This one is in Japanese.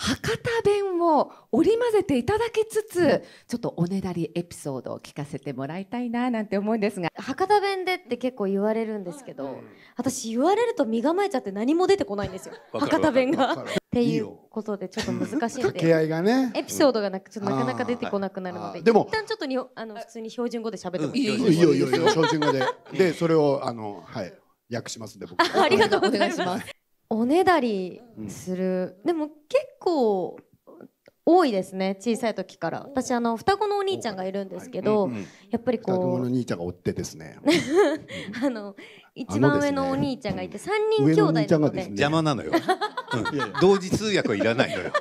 博多弁を織り交ぜていただきつつちょっとおねだりエピソードを聞かせてもらいたいななんて思うんですが博多弁でって結構言われるんですけど、はい、私言われると身構えちゃって何も出てこないんですよ 博多弁が。っていうことでちょっと難しいんで掛け合いがねエピソードがなくちょっとなかなか出てこなくなるのででも一旦ちょっとにあの普通に標準語で喋ってもいいですか標準語ででそれをあのはい訳しますんで僕あ ありがとうございますおねだりする、うん、でも結構多いですね小さい時から私あの双子のお兄ちゃんがいるんですけど、はいうんうん、やっぱりこう双子の兄ちゃんがおってですね あの一番上のお兄ちゃんがいて三人兄弟なので、ね、邪魔なのよ、うん、同時通訳はいらないのよ